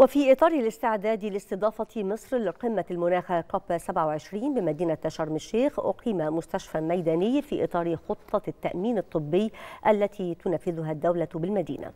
وفي إطار الاستعداد لاستضافة مصر لقمة المناخ كوب 27 بمدينة شرم الشيخ أقيم مستشفى ميداني في إطار خطة التأمين الطبي التي تنفذها الدولة بالمدينة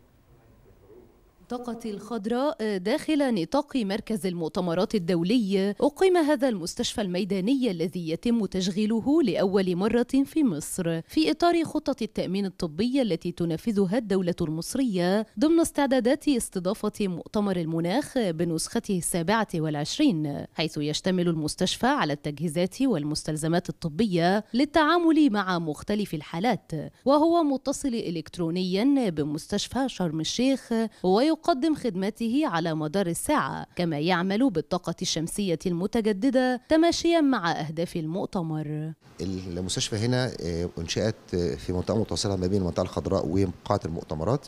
المنطقة الخضراء داخل نطاق مركز المؤتمرات الدولي أقيم هذا المستشفى الميداني الذي يتم تشغيله لأول مرة في مصر في إطار خطة التأمين الطبي التي تنفذها الدولة المصرية ضمن استعدادات استضافة مؤتمر المناخ بنسخته السابعة والعشرين حيث يشتمل المستشفى على التجهيزات والمستلزمات الطبية للتعامل مع مختلف الحالات وهو متصل إلكترونيا بمستشفى شرم الشيخ ويقوم يقدم خدمته على مدار الساعة كما يعمل بالطاقة الشمسية المتجددة تماشيا مع أهداف المؤتمر المستشفى هنا آه، أنشأت آه، في منطقة متصلة ما بين المنطقة الخضراء وقاعة المؤتمرات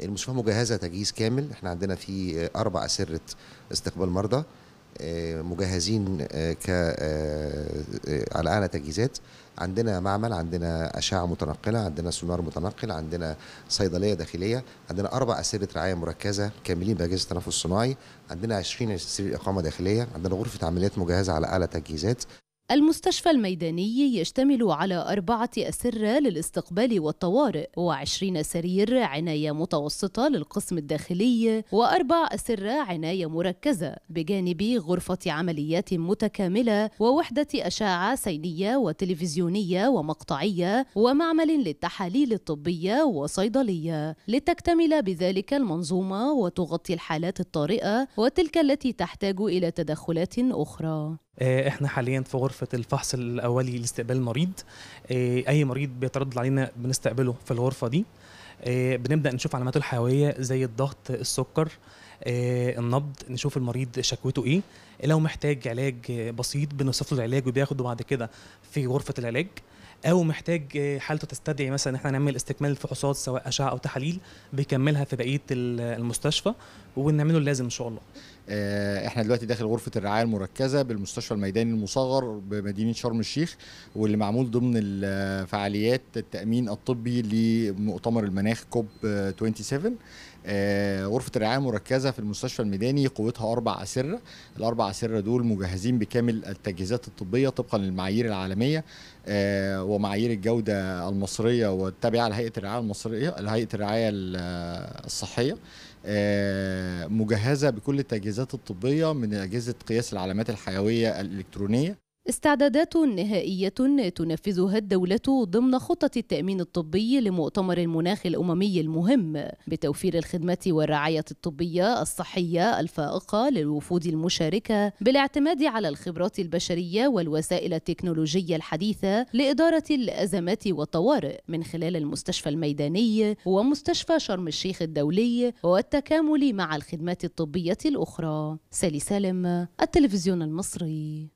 المستشفى مجهزة تجهيز كامل احنا عندنا في آه، أربع أسرة استقبال مرضى مجهزين آه، ك آه، آه، على اعلى تجهيزات عندنا معمل عندنا اشعه متنقله عندنا سونار متنقل عندنا صيدليه داخليه عندنا اربع اسابيع رعايه مركزه كاملين باجهزه التنفس الصناعي عندنا 20 سرير اقامه داخليه عندنا غرفه عمليات مجهزه على اعلى تجهيزات المستشفى الميداني يشتمل على أربعة أسرة للاستقبال والطوارئ وعشرين سرير عناية متوسطة للقسم الداخلي وأربع أسرة عناية مركزة بجانب غرفة عمليات متكاملة ووحدة أشعة سينية وتلفزيونية ومقطعية ومعمل للتحاليل الطبية وصيدلية لتكتمل بذلك المنظومة وتغطي الحالات الطارئة وتلك التي تحتاج إلى تدخلات أخرى آه، احنا حاليا في غرفه الفحص الاولي لاستقبال المريض آه، اي مريض بيتردد علينا بنستقبله في الغرفه دي آه، بنبدا نشوف علاماته الحيويه زي الضغط السكر النبض نشوف المريض شكوته ايه لو محتاج علاج بسيط بنوصف له العلاج وبياخده بعد كده في غرفه العلاج او محتاج حالته تستدعي مثلا ان احنا نعمل استكمال الفحوصات سواء اشعه او تحاليل بيكملها في بقيه المستشفى ونعمله اللازم ان شاء الله آه، احنا دلوقتي داخل غرفه الرعايه المركزه بالمستشفى الميداني المصغر بمدينه شرم الشيخ واللي معمول ضمن الفعاليات التامين الطبي لمؤتمر المناخ كوب 27 آه، آه، غرفة الرعاية المركزة في المستشفى الميداني قوتها أربع أسرة الأربع أسرة دول مجهزين بكامل التجهيزات الطبية طبقا للمعايير العالمية ومعايير الجودة المصرية والتابعة لهيئة الرعاية المصرية لهيئة الرعاية الصحية مجهزة بكل التجهيزات الأجهزات الطبية من أجهزة قياس العلامات الحيوية الإلكترونية استعدادات نهائية تنفذها الدولة ضمن خطة التأمين الطبي لمؤتمر المناخ الأممي المهم بتوفير الخدمات والرعاية الطبية الصحية الفائقة للوفود المشاركة بالاعتماد على الخبرات البشرية والوسائل التكنولوجية الحديثة لإدارة الأزمات والطوارئ من خلال المستشفى الميداني ومستشفى شرم الشيخ الدولي والتكامل مع الخدمات الطبية الأخرى سالي سالم التلفزيون المصري